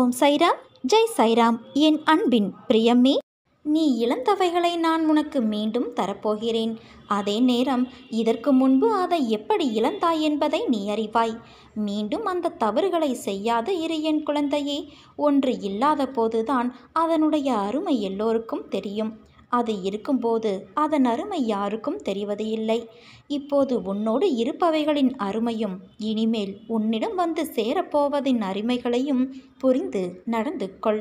ஓம் சைராம் ஜெய் சைராம் என் அன்பின் பிரியம்மே நீ இழந்தவைகளை நான் உனக்கு மீண்டும் தரப்போகிறேன் அதே நேரம் இதற்கு முன்பு அதை எப்படி இழந்தாய் என்பதை நீ அறிவாய் மீண்டும் அந்த தவறுகளை செய்யாத இரு என் குழந்தையே ஒன்று இல்லாத போதுதான் அதனுடைய அருமை எல்லோருக்கும் தெரியும் அது இருக்கும்போது அதன் அருமை யாருக்கும் தெரிவது இல்லை இப்போது உன்னோடு இருப்பவைகளின் அருமையும் இனிமேல் உன்னிடம் வந்து சேரப்போவதின் அருமைகளையும் புரிந்து நடந்து கொள்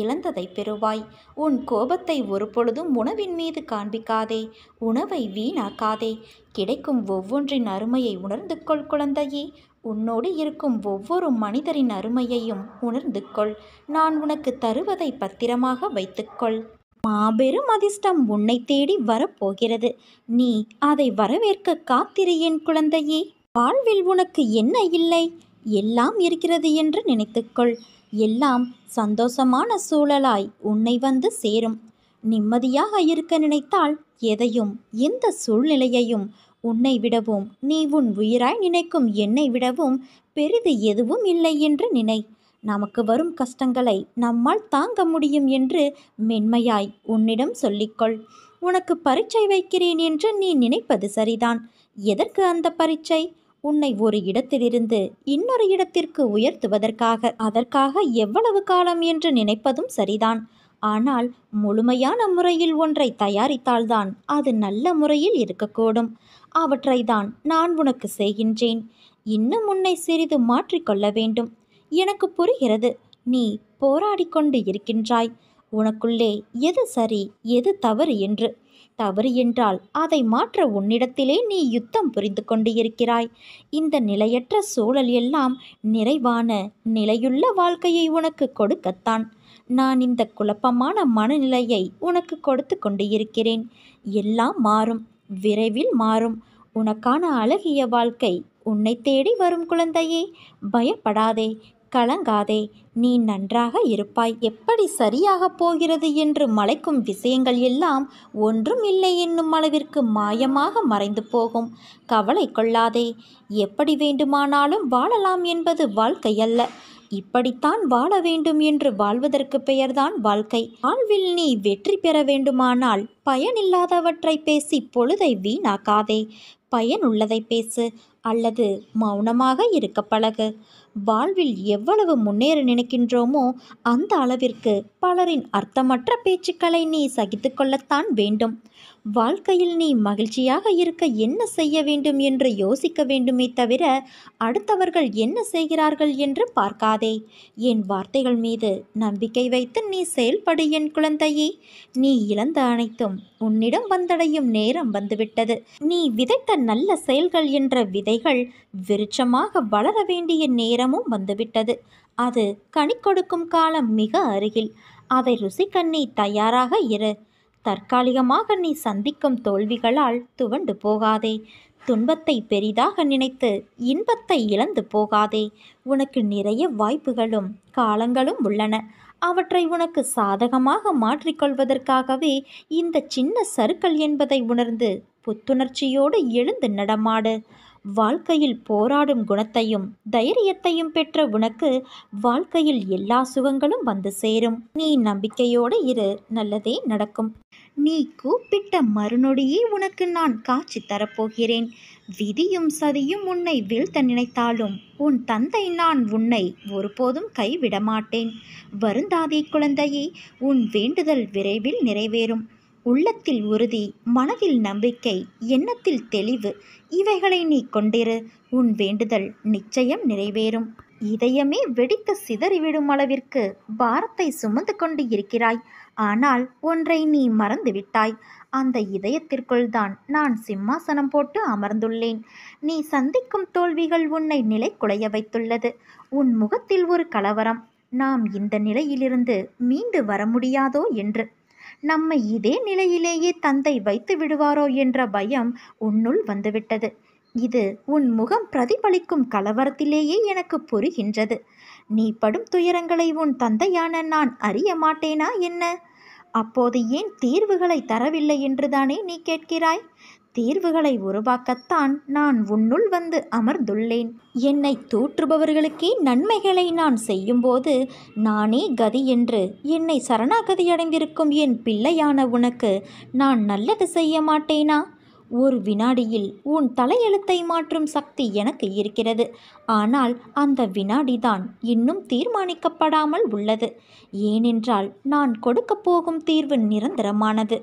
இழந்ததை பெறுவாய் உன் கோபத்தை ஒருபொழுதும் உணவின் மீது காண்பிக்காதே உணவை வீணாக்காதே கிடைக்கும் ஒவ்வொன்றின் அருமையை உணர்ந்து கொள் குழந்தையே உன்னோடு இருக்கும் ஒவ்வொரு மனிதரின் அருமையையும் உணர்ந்து கொள் நான் உனக்கு தருவதை பத்திரமாக வைத்துக்கொள் மாபெரும் அதிர்ஷ்டம் உன்னை தேடி வரப்போகிறது நீ அதை வரவேற்க காத்திரு என் குழந்தையே வாழ்வில் உனக்கு என்ன இல்லை எல்லாம் இருக்கிறது என்று நினைத்துக்கொள் எல்லாம் சந்தோஷமான சூழலாய் உன்னை வந்து சேரும் நிம்மதியாக இருக்க நினைத்தால் எதையும் எந்த சூழ்நிலையையும் உன்னை விடவும் நீ உன் உயிராய் நினைக்கும் என்னை விடவும் பெரிது எதுவும் இல்லை என்று நினை நமக்கு வரும் கஷ்டங்களை நம்மால் தாங்க முடியும் என்று மென்மையாய் உன்னிடம் சொல்லிக்கொள் உனக்கு பரீட்சை வைக்கிறேன் என்று நீ நினைப்பது சரிதான் எதற்கு அந்த பரீட்சை உன்னை ஒரு இடத்திலிருந்து இன்னொரு இடத்திற்கு உயர்த்துவதற்காக அதற்காக எவ்வளவு காலம் என்று நினைப்பதும் சரிதான் ஆனால் முழுமையான முறையில் ஒன்றை தயாரித்தால்தான் அது நல்ல முறையில் இருக்கக்கூடும் அவற்றைதான் நான் உனக்கு செய்கின்றேன் இன்னும் உன்னை சிறிது மாற்றிக்கொள்ள வேண்டும் எனக்கு புரிகிறது நீ போராடி கொண்டு இருக்கின்றாய் உனக்குள்ளே எது சரி எது தவறு என்று தவறு என்றால் அதை மாற்ற உன்னிடத்திலே நீ யுத்தம் புரிந்து கொண்டு இருக்கிறாய் இந்த நிலையற்ற சூழல் எல்லாம் நிறைவான நிலையுள்ள வாழ்க்கையை உனக்கு கொடுக்கத்தான் நான் இந்த குழப்பமான மனநிலையை உனக்கு கொடுத்து கொண்டு இருக்கிறேன் எல்லாம் மாறும் விரைவில் மாறும் உனக்கான அழகிய வாழ்க்கை உன்னை தேடி வரும் குழந்தையே பயப்படாதே கலங்காதே நீ நன்றாக இருப்பாய் எப்படி சரியாகப் போகிறது என்று மலைக்கும் விஷயங்கள் எல்லாம் ஒன்றும் இல்லை என்னும் அளவிற்கு மாயமாக மறைந்து போகும் கவலை கொள்ளாதே எப்படி வேண்டுமானாலும் வாழலாம் என்பது வாழ்க்கையல்ல இப்படித்தான் வாழ வேண்டும் என்று வாழ்வதற்கு பெயர்தான் வாழ்க்கை வாழ்வில் நீ வெற்றி பெற வேண்டுமானால் பயனில்லாதவற்றை பேசி பொழுதை வீணாக்காதே பயனுள்ளதை பேசு அல்லது மௌனமாக இருக்க பழகு வாழ்வில் எவ்வளவு முன்னேற நினைக்கின்றோமோ அந்த அளவிற்கு பலரின் அர்த்தமற்ற பேச்சுக்களை நீ சகித்து கொள்ளத்தான் வேண்டும் வாழ்க்கையில் நீ மகிழ்ச்சியாக இருக்க என்ன செய்ய வேண்டும் என்று யோசிக்க வேண்டுமே தவிர அடுத்தவர்கள் என்ன செய்கிறார்கள் என்று பார்க்காதே என் வார்த்தைகள் மீது நம்பிக்கை வைத்து நீ செயல்படு என் குழந்தையே நீ இழந்த அனைத்தும் உன்னிடம் வந்தடையும் நேரம் வந்துவிட்டது நீ விதைத்த நல்ல செயல்கள் என்ற விதைகள் விருட்சமாக வளர வேண்டிய நேரமும் வந்துவிட்டது அது கனி கொடுக்கும் காலம் மிக அருகில் அதை நீ தயாராக இரு தற்காலிகமாக நீ சந்திக்கும் தோல்விகளால் துவண்டு போகாதே துன்பத்தை பெரிதாக நினைத்து இன்பத்தை இழந்து போகாதே உனக்கு நிறைய வாய்ப்புகளும் காலங்களும் உள்ளன அவற்றை உனக்கு சாதகமாக மாற்றிக்கொள்வதற்காகவே இந்த சின்ன சருக்கள் என்பதை உணர்ந்து புத்துணர்ச்சியோடு எழுந்து நடமாடு வாழ்க்கையில் போராடும் குணத்தையும் தைரியத்தையும் பெற்ற உனக்கு வாழ்க்கையில் எல்லா சுகங்களும் வந்து சேரும் நீ நம்பிக்கையோடு இரு நல்லதே நடக்கும் நீ கூப்பிட்ட மறுநொடியே உனக்கு நான் காட்சி தரப்போகிறேன் விதியும் சதியும் உன்னை வீழ்த்த நினைத்தாலும் உன் தந்தை நான் உன்னை ஒருபோதும் கைவிடமாட்டேன் வருந்தாதே குழந்தையே உன் வேண்டுதல் விரைவில் நிறைவேறும் உள்ளத்தில் உறுதி மனதில் நம்பிக்கை எண்ணத்தில் தெளிவு இவைகளை நீ கொண்டிரு உன் வேண்டுதல் நிச்சயம் நிறைவேறும் இதயமே வெடித்து சிதறிவிடும் அளவிற்கு பாரத்தை சுமந்து கொண்டு இருக்கிறாய் ஆனால் ஒன்றை நீ மறந்துவிட்டாய் அந்த இதயத்திற்குள் தான் நான் சிம்மாசனம் போட்டு அமர்ந்துள்ளேன் நீ சந்திக்கும் தோல்விகள் உன்னை நிலை குலைய வைத்துள்ளது உன் முகத்தில் ஒரு கலவரம் நாம் இந்த நிலையிலிருந்து மீண்டு வர முடியாதோ என்று நம்மை இதே நிலையிலேயே தந்தை வைத்து விடுவாரோ என்ற பயம் உன்னுள் வந்துவிட்டது இது உன் முகம் பிரதிபலிக்கும் கலவரத்திலேயே எனக்கு புரிகின்றது நீ படும் துயரங்களை உன் தந்தையான நான் அறிய மாட்டேனா என்ன அப்போது ஏன் தீர்வுகளை தரவில்லை என்றுதானே நீ கேட்கிறாய் தீர்வுகளை உருவாக்கத்தான் நான் உன்னுள் வந்து அமர்ந்துள்ளேன் என்னை தூற்றுபவர்களுக்கே நன்மைகளை நான் செய்யும்போது நானே கதி என்று என்னை சரணாகதி அடைந்திருக்கும் என் பிள்ளையான உனக்கு நான் நல்லது செய்ய மாட்டேனா ஒரு வினாடியில் உன் தலையெழுத்தை மாற்றும் சக்தி எனக்கு இருக்கிறது ஆனால் அந்த வினாடிதான் இன்னும் தீர்மானிக்கப்படாமல் உள்ளது ஏனென்றால் நான் கொடுக்கப் போகும் தீர்வு நிரந்தரமானது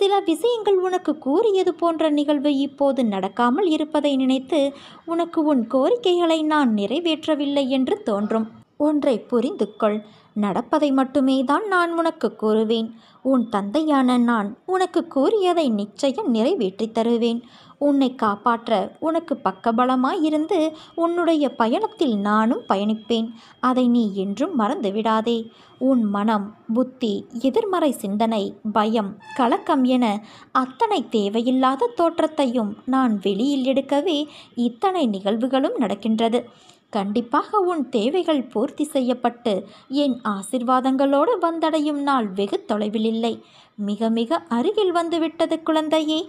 சில விஷயங்கள் உனக்கு கூறியது போன்ற நிகழ்வு இப்போது நடக்காமல் இருப்பதை நினைத்து உனக்கு உன் கோரிக்கைகளை நான் நிறைவேற்றவில்லை என்று தோன்றும் ஒன்றை புரிந்து கொள் நடப்பதை மட்டுமே தான் நான் உனக்கு கூறுவேன் உன் தந்தையான நான் உனக்கு கூறியதை நிச்சயம் நிறைவேற்றி தருவேன் உன்னை காப்பாற்ற உனக்கு பக்கபலமாயிருந்து இருந்து உன்னுடைய பயணத்தில் நானும் பயணிப்பேன் அதை நீ என்றும் மறந்துவிடாதே உன் மனம் புத்தி எதிர்மறை சிந்தனை பயம் கலக்கம் என அத்தனை தேவையில்லாத தோற்றத்தையும் நான் வெளியில் எடுக்கவே இத்தனை நிகழ்வுகளும் நடக்கின்றது கண்டிப்பாக உன் தேவைகள் பூர்த்தி செய்யப்பட்டு என் ஆசிர்வாதங்களோடு வந்தடையும் நாள் வெகு தொலைவில் இல்லை மிக மிக அருகில் வந்துவிட்டது குழந்தையே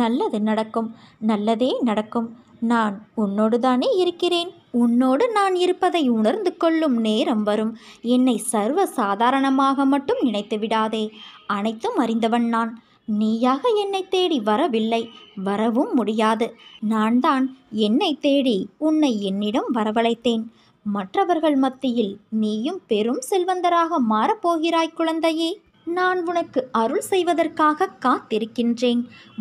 நல்லது நடக்கும் நல்லதே நடக்கும் நான் உன்னோடு தானே இருக்கிறேன் உன்னோடு நான் இருப்பதை உணர்ந்து கொள்ளும் நேரம் வரும் என்னை சர்வ சாதாரணமாக மட்டும் நினைத்து விடாதே அனைத்தும் அறிந்தவன் நான் நீயாக என்னை தேடி வரவில்லை வரவும் முடியாது நான் தான் என்னை தேடி உன்னை என்னிடம் வரவழைத்தேன் மற்றவர்கள் மத்தியில் நீயும் பெரும் செல்வந்தராக மாறப்போகிறாய் குழந்தையே நான் உனக்கு அருள் செய்வதற்காக காத்திருக்கின்றேன்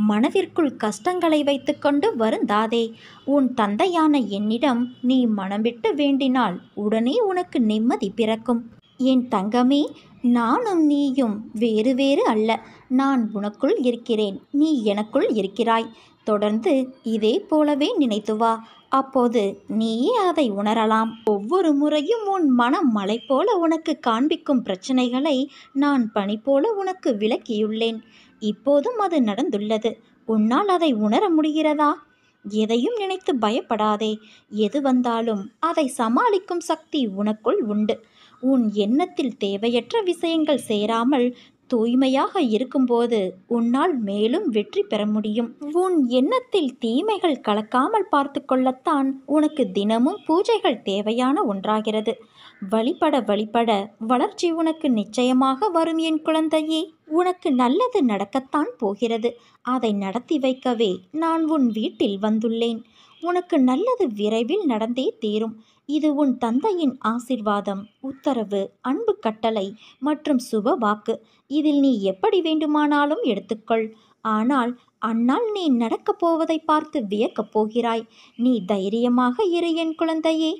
மனதிற்குள் கஷ்டங்களை வைத்துக்கொண்டு வருந்தாதே உன் தந்தையான என்னிடம் நீ மனம் விட்டு வேண்டினால் உடனே உனக்கு நிம்மதி பிறக்கும் என் தங்கமே நானும் நீயும் வேறு வேறு அல்ல நான் உனக்குள் இருக்கிறேன் நீ எனக்குள் இருக்கிறாய் தொடர்ந்து இதே போலவே நினைத்து வா அப்போது நீயே அதை உணரலாம் ஒவ்வொரு முறையும் உன் மனம் மலை போல உனக்கு காண்பிக்கும் பிரச்சனைகளை நான் பணி போல உனக்கு விளக்கியுள்ளேன் இப்போதும் அது நடந்துள்ளது உன்னால் அதை உணர முடிகிறதா எதையும் நினைத்து பயப்படாதே எது வந்தாலும் அதை சமாளிக்கும் சக்தி உனக்குள் உண்டு உன் எண்ணத்தில் தேவையற்ற விஷயங்கள் சேராமல் தூய்மையாக இருக்கும்போது உன்னால் மேலும் வெற்றி பெற முடியும் உன் எண்ணத்தில் தீமைகள் கலக்காமல் பார்த்து கொள்ளத்தான் உனக்கு தினமும் பூஜைகள் தேவையான ஒன்றாகிறது வழிபட வழிபட வளர்ச்சி உனக்கு நிச்சயமாக வரும் என் குழந்தையே உனக்கு நல்லது நடக்கத்தான் போகிறது அதை நடத்தி வைக்கவே நான் உன் வீட்டில் வந்துள்ளேன் உனக்கு நல்லது விரைவில் நடந்தே தீரும் இது உன் தந்தையின் ஆசிர்வாதம் உத்தரவு அன்பு கட்டளை மற்றும் சுப வாக்கு இதில் நீ எப்படி வேண்டுமானாலும் எடுத்துக்கொள் ஆனால் அன்னால் நீ நடக்கப் போவதை பார்த்து வியக்கப் போகிறாய் நீ தைரியமாக இரு என் குழந்தையே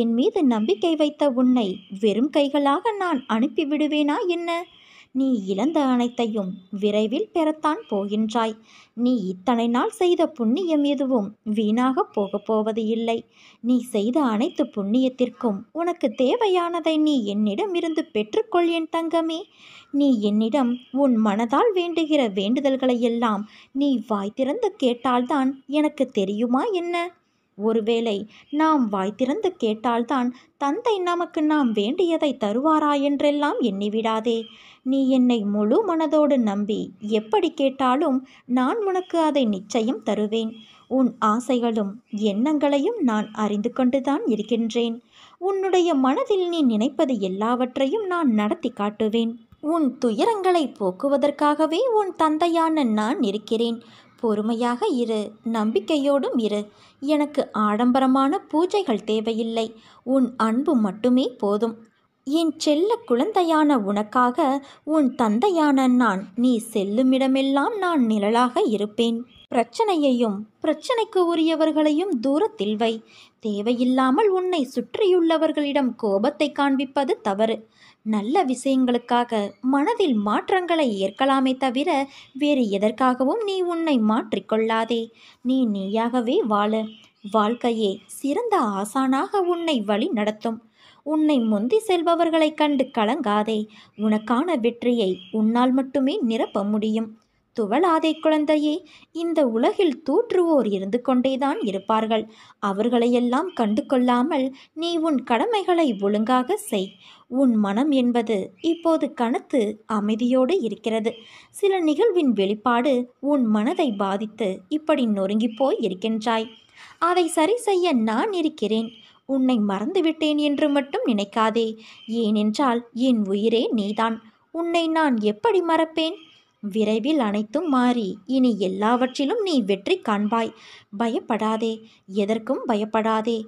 என் மீது நம்பிக்கை வைத்த உன்னை வெறும் கைகளாக நான் அனுப்பிவிடுவேனா என்ன நீ இழந்த அனைத்தையும் விரைவில் பெறத்தான் போகின்றாய் நீ இத்தனை நாள் செய்த புண்ணியம் எதுவும் வீணாக போகப் போவது இல்லை நீ செய்த அனைத்து புண்ணியத்திற்கும் உனக்கு தேவையானதை நீ என்னிடமிருந்து பெற்றுக்கொள் என் தங்கமே நீ என்னிடம் உன் மனதால் வேண்டுகிற வேண்டுதல்களை நீ வாய் திறந்து கேட்டால்தான் எனக்கு தெரியுமா என்ன ஒருவேளை நாம் வாய் திறந்து கேட்டால்தான் தந்தை நமக்கு நாம் வேண்டியதை தருவாரா என்றெல்லாம் எண்ணிவிடாதே நீ என்னை முழு மனதோடு நம்பி எப்படி கேட்டாலும் நான் உனக்கு அதை நிச்சயம் தருவேன் உன் ஆசைகளும் எண்ணங்களையும் நான் அறிந்து கொண்டுதான் இருக்கின்றேன் உன்னுடைய மனதில் நீ நினைப்பது எல்லாவற்றையும் நான் நடத்தி காட்டுவேன் உன் துயரங்களை போக்குவதற்காகவே உன் தந்தையான நான் இருக்கிறேன் பொறுமையாக இரு நம்பிக்கையோடும் இரு எனக்கு ஆடம்பரமான பூஜைகள் தேவையில்லை உன் அன்பு மட்டுமே போதும் என் செல்ல குழந்தையான உனக்காக உன் தந்தையான நான் நீ செல்லுமிடமெல்லாம் நான் நிழலாக இருப்பேன் பிரச்சனையையும் பிரச்சனைக்கு உரியவர்களையும் தூரத்தில் வை தேவையில்லாமல் உன்னை சுற்றியுள்ளவர்களிடம் கோபத்தை காண்பிப்பது தவறு நல்ல விஷயங்களுக்காக மனதில் மாற்றங்களை ஏற்கலாமே தவிர வேறு எதற்காகவும் நீ உன்னை மாற்றிக்கொள்ளாதே நீ நீயாகவே வாழ வாழ்க்கையே சிறந்த ஆசானாக உன்னை வழி நடத்தும் உன்னை முந்தி செல்பவர்களைக் கண்டு கலங்காதே உனக்கான வெற்றியை உன்னால் மட்டுமே நிரப்ப முடியும் துவளாதை குழந்தையே இந்த உலகில் தூற்றுவோர் இருந்து கொண்டேதான் இருப்பார்கள் அவர்களையெல்லாம் கண்டு கொள்ளாமல் நீ உன் கடமைகளை ஒழுங்காக செய் உன் மனம் என்பது இப்போது கனத்து அமைதியோடு இருக்கிறது சில நிகழ்வின் வெளிப்பாடு உன் மனதை பாதித்து இப்படி நொறுங்கிப்போய் இருக்கின்றாய் அதை சரி செய்ய நான் இருக்கிறேன் உன்னை மறந்துவிட்டேன் என்று மட்டும் நினைக்காதே ஏனென்றால் என் உயிரே நீதான் உன்னை நான் எப்படி மறப்பேன் விரைவில் அனைத்தும் மாறி இனி எல்லாவற்றிலும் நீ வெற்றி காண்பாய் பயப்படாதே எதற்கும் பயப்படாதே